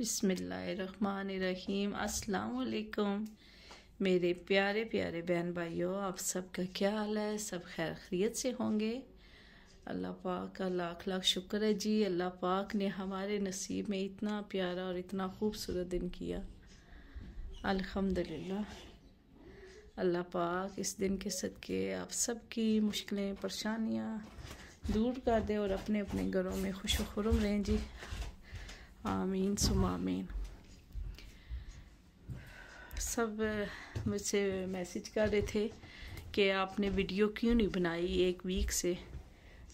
बिसमीम असलकुम मेरे प्यारे प्यारे बहन भाइयों आप सब का क्या हाल है सब खैर खरीत से होंगे अल्लाह पाक का लाख लाख शुक्र है जी अल्लाह पाक ने हमारे नसीब में इतना प्यारा और इतना खूबसूरत दिन किया अल्हम्दुलिल्लाह अल्लाह पाक इस दिन के सदक़े आप सब की मुश्किलें परेशानियाँ दूर कर दे और अपने अपने घरों में खुश खरम रहें जी आमीन सुमामीन सब मुझसे मैसेज कर रहे थे कि आपने वीडियो क्यों नहीं बनाई एक वीक से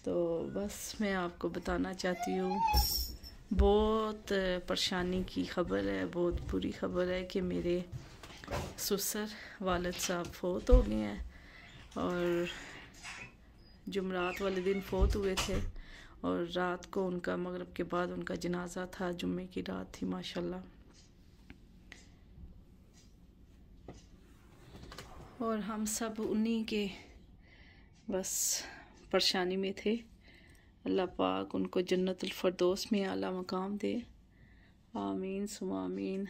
तो बस मैं आपको बताना चाहती हूँ बहुत परेशानी की खबर है बहुत बुरी खबर है कि मेरे ससुर वालद साहब फोत हो गए हैं और जुमरात वाले दिन फोत हुए थे और रात को उनका मगरब के बाद उनका जनाजा था जुम्मे की रात थी माशाल्लाह और हम सब उन्हीं के बस परेशानी में थे अल्लाह पाक उनको जन्नतफरदोस में आला मकाम दे आमीन सुमीन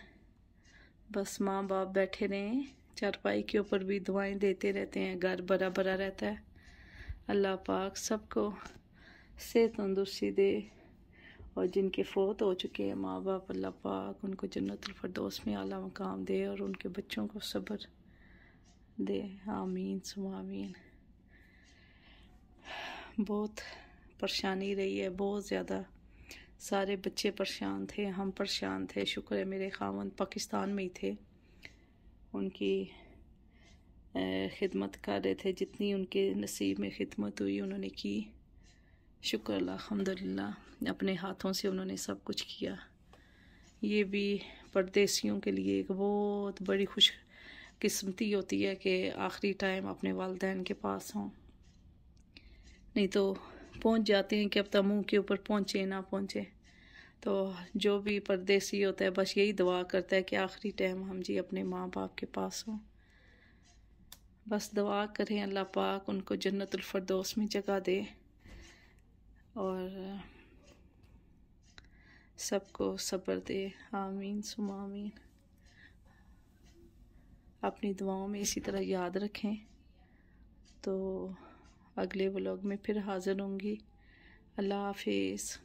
बस माँ बाप बैठे रहें चारपाई के ऊपर भी दुआएं देते रहते हैं घर बड़ा भरा रहता है अल्लाह पाक सबको से तंदुरुस्ती दे और जिनके फ़ौत हो चुके हैं माँ बाप अल्लाह पाक उनको फरदोस में आला मकाम दे और उनके बच्चों को सब्र दे आमीन सुमीन बहुत परेशानी रही है बहुत ज़्यादा सारे बच्चे परेशान थे हम परेशान थे शुक्र है मेरे खावन पाकिस्तान में ही थे उनकी खिदमत कर रहे थे जितनी उनके नसीब में खिदमत हुई उन्होंने की शुक्र अलहमदिल्ला अपने हाथों से उन्होंने सब कुछ किया ये भी परदेसियों के लिए एक बहुत बड़ी खुश किस्मती होती है कि आखिरी टाइम अपने वालदेन के पास हों नहीं तो पहुंच जाते हैं कि अब तक मुँह के ऊपर पहुंचे ना पहुंचे तो जो भी परदेसी होता है बस यही दुआ करता है कि आखिरी टाइम हम जी अपने माँ बाप के पास हों बस दुआ करें अल्लाह पाक उनको जन्नतफरदोस में जगह दे और सबको सबर दे आमीन सुम आमीन अपनी दुआओं में इसी तरह याद रखें तो अगले व्लॉग में फिर हाज़िर होंगी अल्लाह हाफिज़